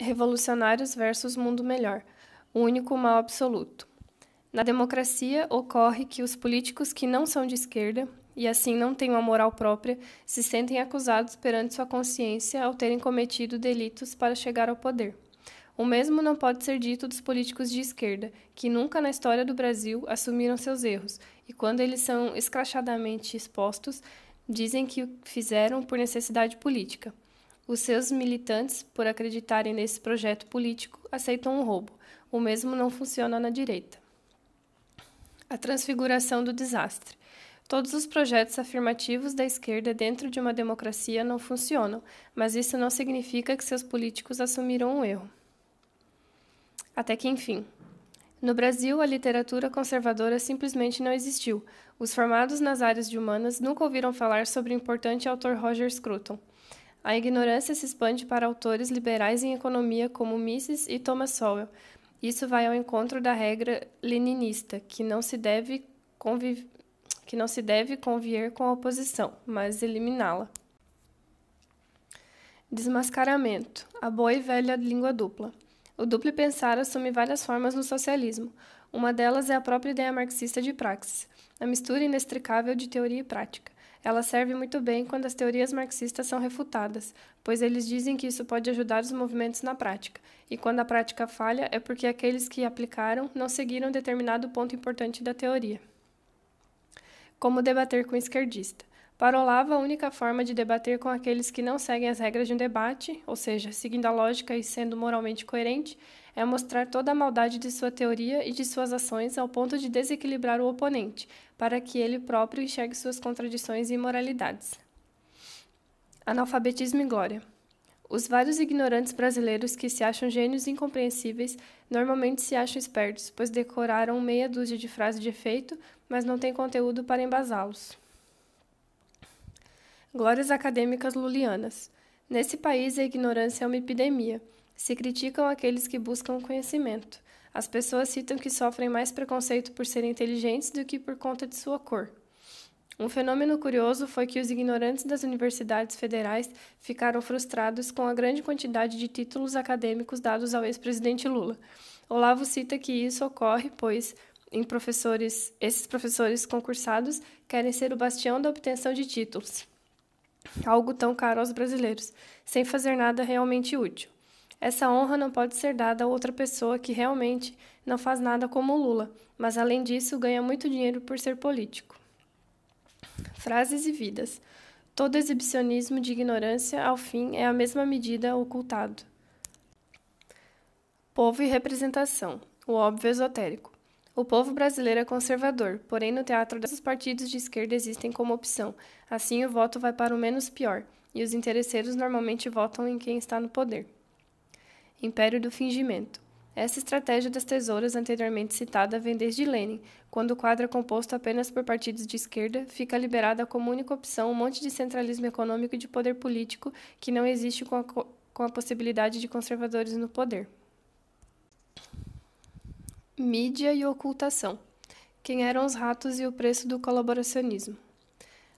Revolucionários versus mundo melhor. O único mal absoluto. Na democracia, ocorre que os políticos que não são de esquerda, e assim não têm uma moral própria, se sentem acusados perante sua consciência ao terem cometido delitos para chegar ao poder. O mesmo não pode ser dito dos políticos de esquerda, que nunca na história do Brasil assumiram seus erros, e quando eles são escrachadamente expostos, dizem que o fizeram por necessidade política. Os seus militantes, por acreditarem nesse projeto político, aceitam o roubo. O mesmo não funciona na direita. A transfiguração do desastre. Todos os projetos afirmativos da esquerda dentro de uma democracia não funcionam, mas isso não significa que seus políticos assumiram um erro. Até que enfim. No Brasil, a literatura conservadora simplesmente não existiu. Os formados nas áreas de humanas nunca ouviram falar sobre o importante autor Roger Scruton. A ignorância se expande para autores liberais em economia como Mises e Thomas Sowell. Isso vai ao encontro da regra leninista, que não se deve conviver que não se deve conviver com a oposição, mas eliminá-la. Desmascaramento. A boa e velha língua dupla. O duplo pensar assume várias formas no socialismo. Uma delas é a própria ideia marxista de praxis, a mistura inextricável de teoria e prática. Ela serve muito bem quando as teorias marxistas são refutadas, pois eles dizem que isso pode ajudar os movimentos na prática, e quando a prática falha é porque aqueles que aplicaram não seguiram determinado ponto importante da teoria. Como debater com esquerdista? Para Olavo, a única forma de debater com aqueles que não seguem as regras de um debate, ou seja, seguindo a lógica e sendo moralmente coerente, é mostrar toda a maldade de sua teoria e de suas ações ao ponto de desequilibrar o oponente, para que ele próprio enxergue suas contradições e imoralidades. Analfabetismo e glória. Os vários ignorantes brasileiros que se acham gênios incompreensíveis normalmente se acham espertos, pois decoraram meia dúzia de frases de efeito, mas não têm conteúdo para embasá-los. Glórias acadêmicas lulianas. Nesse país, a ignorância é uma epidemia. Se criticam aqueles que buscam conhecimento. As pessoas citam que sofrem mais preconceito por serem inteligentes do que por conta de sua cor. Um fenômeno curioso foi que os ignorantes das universidades federais ficaram frustrados com a grande quantidade de títulos acadêmicos dados ao ex-presidente Lula. Olavo cita que isso ocorre, pois em professores, esses professores concursados querem ser o bastião da obtenção de títulos algo tão caro aos brasileiros, sem fazer nada realmente útil. Essa honra não pode ser dada a outra pessoa que realmente não faz nada como Lula, mas além disso ganha muito dinheiro por ser político. Frases e vidas. Todo exibicionismo de ignorância, ao fim, é a mesma medida ocultado. Povo e representação. O óbvio esotérico. O povo brasileiro é conservador, porém no teatro desses partidos de esquerda existem como opção. Assim o voto vai para o menos pior, e os interesseiros normalmente votam em quem está no poder. Império do fingimento. Essa estratégia das tesouras anteriormente citada vem desde Lenin, quando o quadro é composto apenas por partidos de esquerda, fica liberada como única opção um monte de centralismo econômico e de poder político que não existe com a, com a possibilidade de conservadores no poder. Mídia e ocultação. Quem eram os ratos e o preço do colaboracionismo.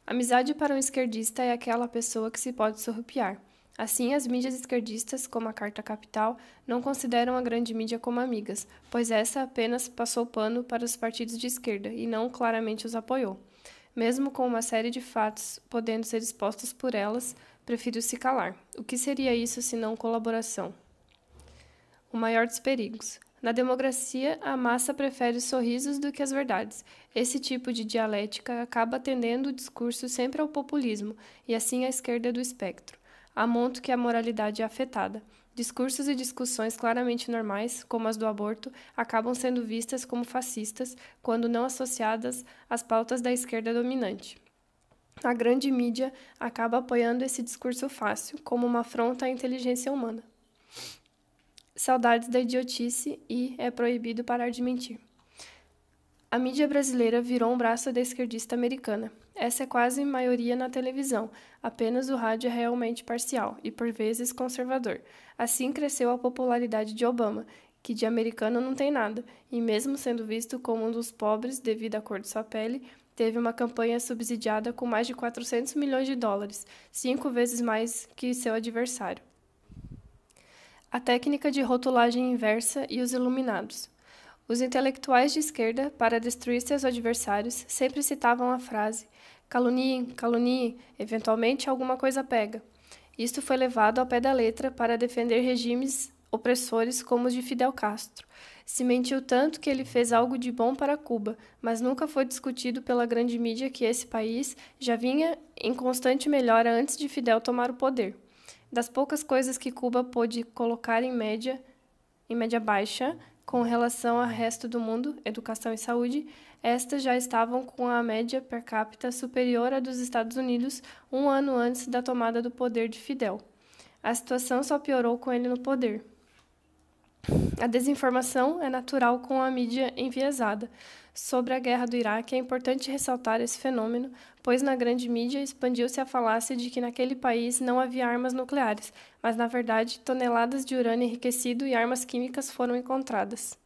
Amizade para um esquerdista é aquela pessoa que se pode surrupiar. Assim, as mídias esquerdistas, como a Carta Capital, não consideram a grande mídia como amigas, pois essa apenas passou pano para os partidos de esquerda e não claramente os apoiou. Mesmo com uma série de fatos podendo ser expostos por elas, prefiro se calar. O que seria isso se não colaboração? O maior dos perigos. Na democracia, a massa prefere os sorrisos do que as verdades. Esse tipo de dialética acaba tendendo o discurso sempre ao populismo, e assim à esquerda do espectro. A monto que a moralidade é afetada. Discursos e discussões claramente normais, como as do aborto, acabam sendo vistas como fascistas quando não associadas às pautas da esquerda dominante. A grande mídia acaba apoiando esse discurso fácil como uma afronta à inteligência humana. Saudades da idiotice e é proibido parar de mentir. A mídia brasileira virou um braço da esquerdista americana. Essa é quase maioria na televisão, apenas o rádio é realmente parcial e por vezes conservador. Assim cresceu a popularidade de Obama, que de americano não tem nada, e mesmo sendo visto como um dos pobres devido à cor de sua pele, teve uma campanha subsidiada com mais de 400 milhões de dólares, cinco vezes mais que seu adversário a técnica de rotulagem inversa e os iluminados. Os intelectuais de esquerda, para destruir seus adversários, sempre citavam a frase: caluniem, caluniem, eventualmente alguma coisa pega. Isto foi levado ao pé da letra para defender regimes opressores como os de Fidel Castro. Se mentiu tanto que ele fez algo de bom para Cuba, mas nunca foi discutido pela grande mídia que esse país já vinha em constante melhora antes de Fidel tomar o poder das poucas coisas que Cuba pôde colocar em média, em média baixa, com relação ao resto do mundo, educação e saúde, estas já estavam com a média per capita superior à dos Estados Unidos um ano antes da tomada do poder de Fidel. A situação só piorou com ele no poder. A desinformação é natural com a mídia enviesada, Sobre a guerra do Iraque, é importante ressaltar esse fenômeno, pois na grande mídia expandiu-se a falácia de que naquele país não havia armas nucleares, mas na verdade toneladas de urânio enriquecido e armas químicas foram encontradas.